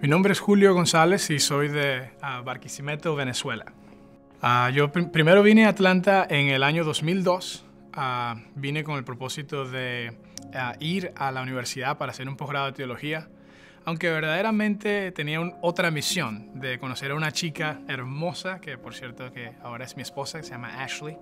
Mi nombre es Julio González y soy de ah, Barquisimeto, Venezuela. Ah, yo primero vine a Atlanta en el año 2002. Ah, vine con el propósito de ir a la universidad para hacer un posgrado de teología, aunque verdaderamente tenía otra misión de conocer a una chica hermosa, que por cierto que ahora es mi esposa, que se llama Ashley.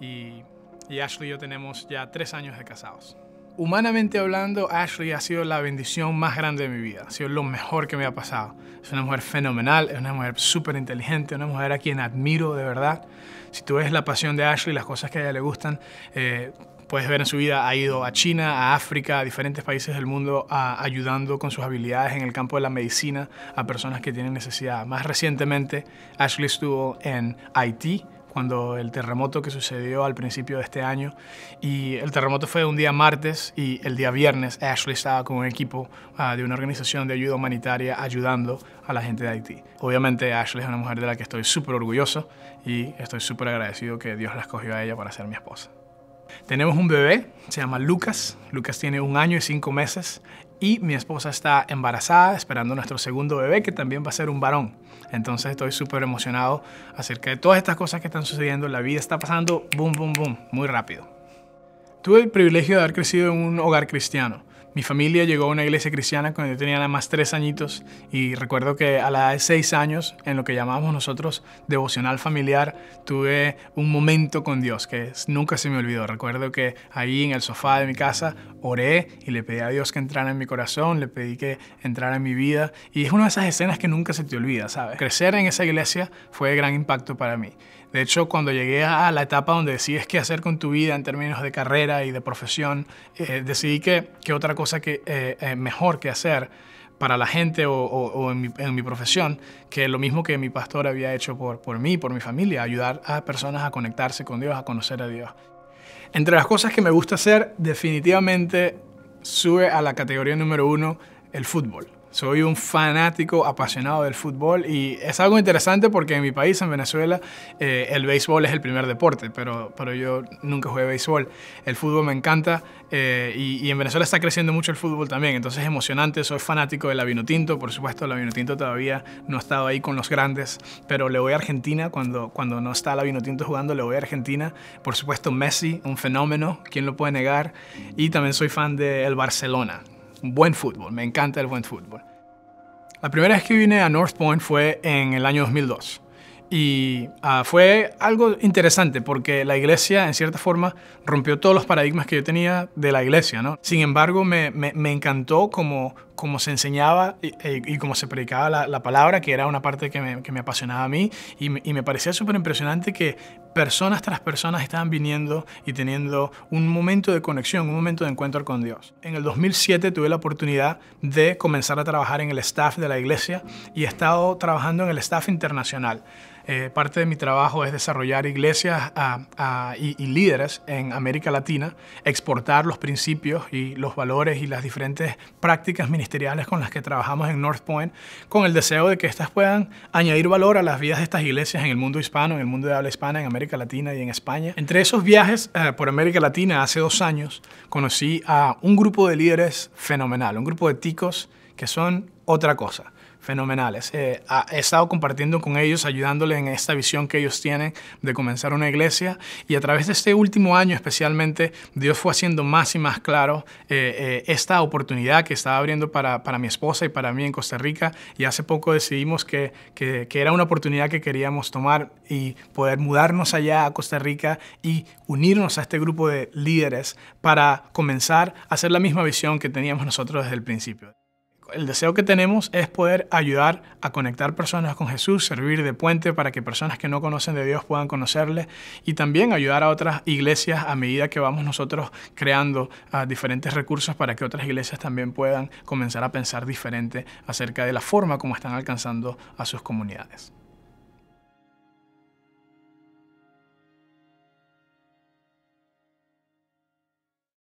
Y, y Ashley y yo tenemos ya tres años de casados. Humanamente hablando, Ashley ha sido la bendición más grande de mi vida, ha sido lo mejor que me ha pasado. Es una mujer fenomenal, es una mujer súper inteligente, una mujer a quien admiro de verdad. Si tú ves la pasión de Ashley, las cosas que a ella le gustan, eh, puedes ver en su vida, ha ido a China, a África, a diferentes países del mundo, ayudando con sus habilidades en el campo de la medicina a personas que tienen necesidad. Más recientemente, Ashley estuvo en Haití, cuando el terremoto que sucedió al principio de este año, y el terremoto fue un día martes y el día viernes Ashley estaba con un equipo ah, de una organización de ayuda humanitaria ayudando a la gente de Haití. Obviamente Ashley es una mujer de la que estoy súper orgulloso y estoy súper agradecido que Dios la escogió a ella para ser mi esposa. Tenemos un bebé, se llama Lucas. Lucas tiene un año y cinco meses y mi esposa está embarazada esperando nuestro segundo bebé que también va a ser un varón. Entonces estoy súper emocionado acerca de todas estas cosas que están sucediendo. La vida está pasando boom, boom, boom, muy rápido. Tuve el privilegio de haber crecido en un hogar cristiano. Mi familia llegó a una iglesia cristiana cuando yo tenía nada más tres añitos y recuerdo que a la edad de seis años, en lo que llamamos nosotros devocional familiar, tuve un momento con Dios que nunca se me olvidó. Recuerdo que ahí en el sofá de mi casa oré y le pedí a Dios que entrara en mi corazón, le pedí que entrara en mi vida y es una de esas escenas que nunca se te olvida, ¿sabes? Crecer en esa iglesia fue de gran impacto para mí. De hecho, cuando llegué a la etapa donde decides qué hacer con tu vida en términos de carrera y de profesión, eh, decidí que, que, otra cosa que, eh, eh, mejor que hacer para la gente o, en, mi, profesión, que lo mismo que mi pastor había hecho por, por mí, por mi familia, ayudar a personas a conectarse con Dios, a conocer a Dios. Entre las cosas que me gusta hacer, definitivamente sube a la categoría número uno el fútbol. Soy un fanático apasionado del fútbol y es algo interesante porque en mi país, en Venezuela, eh, el béisbol es el primer deporte, pero, pero yo nunca jugué béisbol. El fútbol me encanta eh, y, en Venezuela está creciendo mucho el fútbol también, entonces es emocionante. Soy fanático del Vinotinto, por supuesto, el Vinotinto todavía no ha estado ahí con los grandes, pero le voy a Argentina cuando, cuando no está el Vinotinto jugando, le voy a Argentina. Por supuesto, Messi, un fenómeno, ¿quién lo puede negar? Y también soy fan del Barcelona buen fútbol, me encanta el buen fútbol. La primera vez que vine a North Point fue en el año 2002 y ah, fue algo interesante porque la iglesia en cierta forma rompió todos los paradigmas que yo tenía de la iglesia. ¿no? Sin embargo, me, me encantó como, como se enseñaba y, eh, y como se predicaba la, palabra, que era una parte que me, apasionaba a mí, y y me parecía súper impresionante que personas tras personas estaban viniendo y teniendo un momento de conexión, un momento de encuentro con Dios. En el 2007 tuve la oportunidad de comenzar a trabajar en el staff de la iglesia y he estado trabajando en el staff internacional. Eh, parte de mi trabajo es desarrollar iglesias ah, ah, y, líderes en América Latina, exportar los principios y los valores y las diferentes prácticas ministeriales con las que trabajamos en North Point, con el deseo de que éstas puedan añadir valor a las vidas de estas iglesias en el mundo hispano, en el mundo de habla hispana, en América Latina y en España. Entre esos viajes eh, por América Latina hace dos años conocí a un grupo de líderes fenomenal, un grupo de ticos que son otra cosa fenomenales. Eh, he estado compartiendo con ellos, ayudándoles en esta visión que ellos tienen de comenzar una iglesia y a través de este último año especialmente Dios fue haciendo más y más claro eh, eh, esta oportunidad que estaba abriendo para, mi esposa y para mí en Costa Rica y hace poco decidimos que, que, era una oportunidad que queríamos tomar y poder mudarnos allá a Costa Rica y unirnos a este grupo de líderes para comenzar a hacer la misma visión que teníamos nosotros desde el principio el deseo que tenemos es poder ayudar a conectar personas con Jesús, servir de puente para que personas que no conocen de Dios puedan conocerle y también ayudar a otras iglesias a medida que vamos nosotros creando ah, diferentes recursos para que otras iglesias también puedan comenzar a pensar diferente acerca de la forma como están alcanzando a sus comunidades.